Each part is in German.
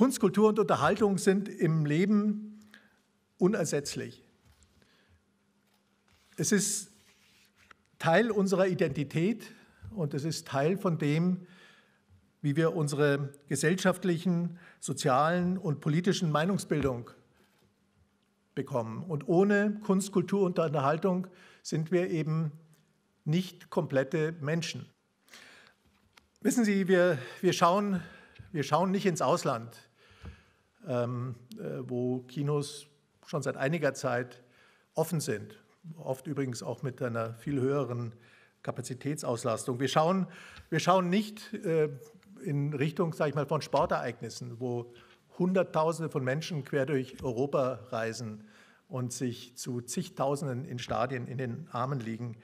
Kunst, Kultur und Unterhaltung sind im Leben unersetzlich. Es ist Teil unserer Identität und es ist Teil von dem, wie wir unsere gesellschaftlichen, sozialen und politischen Meinungsbildung bekommen. Und ohne Kunst, Kultur und Unterhaltung sind wir eben nicht komplette Menschen. Wissen Sie, wir, wir, schauen, wir schauen nicht ins Ausland. Ähm, äh, wo Kinos schon seit einiger Zeit offen sind, oft übrigens auch mit einer viel höheren Kapazitätsauslastung. Wir schauen, wir schauen nicht äh, in Richtung, sage ich mal, von Sportereignissen, wo Hunderttausende von Menschen quer durch Europa reisen und sich zu zigtausenden in Stadien in den Armen liegen.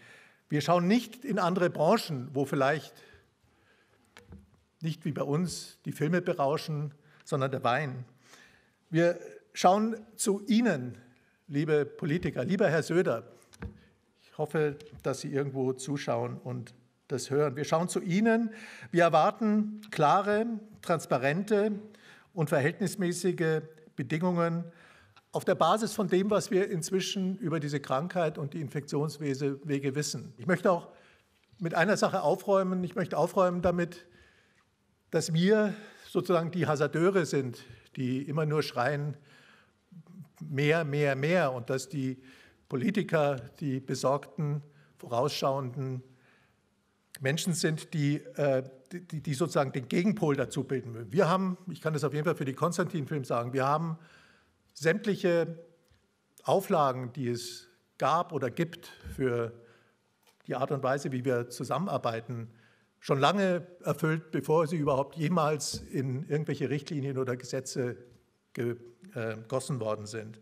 Wir schauen nicht in andere Branchen, wo vielleicht nicht wie bei uns die Filme berauschen, sondern der Wein. Wir schauen zu Ihnen, liebe Politiker, lieber Herr Söder. Ich hoffe, dass Sie irgendwo zuschauen und das hören. Wir schauen zu Ihnen. Wir erwarten klare, transparente und verhältnismäßige Bedingungen auf der Basis von dem, was wir inzwischen über diese Krankheit und die Infektionswege wissen. Ich möchte auch mit einer Sache aufräumen. Ich möchte aufräumen damit, dass wir sozusagen die Hasardeure sind, die immer nur schreien, mehr, mehr, mehr und dass die Politiker die besorgten, vorausschauenden Menschen sind, die, äh, die, die sozusagen den Gegenpol dazu bilden. Wir haben, ich kann das auf jeden Fall für die Konstantin-Film sagen, wir haben sämtliche Auflagen, die es gab oder gibt für die Art und Weise, wie wir zusammenarbeiten, schon lange erfüllt, bevor sie überhaupt jemals in irgendwelche Richtlinien oder Gesetze gegossen äh, worden sind.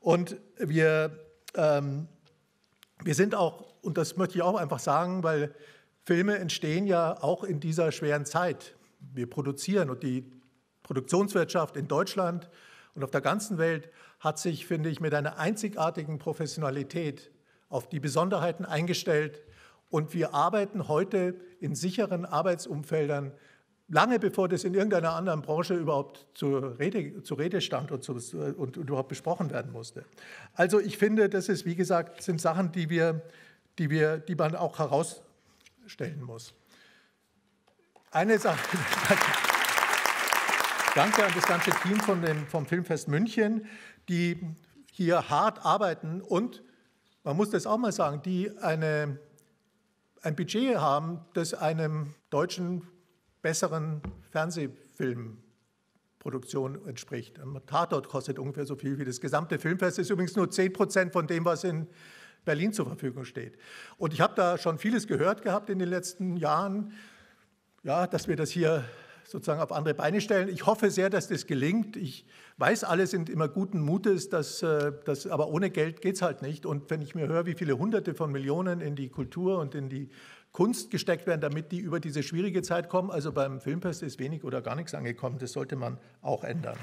Und wir, ähm, wir sind auch, und das möchte ich auch einfach sagen, weil Filme entstehen ja auch in dieser schweren Zeit. Wir produzieren und die Produktionswirtschaft in Deutschland und auf der ganzen Welt hat sich, finde ich, mit einer einzigartigen Professionalität auf die Besonderheiten eingestellt, und wir arbeiten heute in sicheren Arbeitsumfeldern, lange bevor das in irgendeiner anderen Branche überhaupt zur Rede, zur Rede stand und, zu, und, und überhaupt besprochen werden musste. Also ich finde, das ist, wie gesagt, sind Sachen, die, wir, die, wir, die man auch herausstellen muss. Eine Sache. Danke an das ganze Team von dem, vom Filmfest München, die hier hart arbeiten und, man muss das auch mal sagen, die eine ein Budget haben, das einem deutschen besseren Fernsehfilmproduktion entspricht. Ein Tatort kostet ungefähr so viel wie das gesamte Filmfest, Das ist übrigens nur 10 Prozent von dem, was in Berlin zur Verfügung steht. Und ich habe da schon vieles gehört gehabt in den letzten Jahren, ja, dass wir das hier sozusagen auf andere Beine stellen. Ich hoffe sehr, dass das gelingt. Ich weiß, alle sind immer guten Mutes, dass, äh, dass, aber ohne Geld geht es halt nicht. Und wenn ich mir höre, wie viele Hunderte von Millionen in die Kultur und in die Kunst gesteckt werden, damit die über diese schwierige Zeit kommen, also beim Filmfest ist wenig oder gar nichts angekommen, das sollte man auch ändern.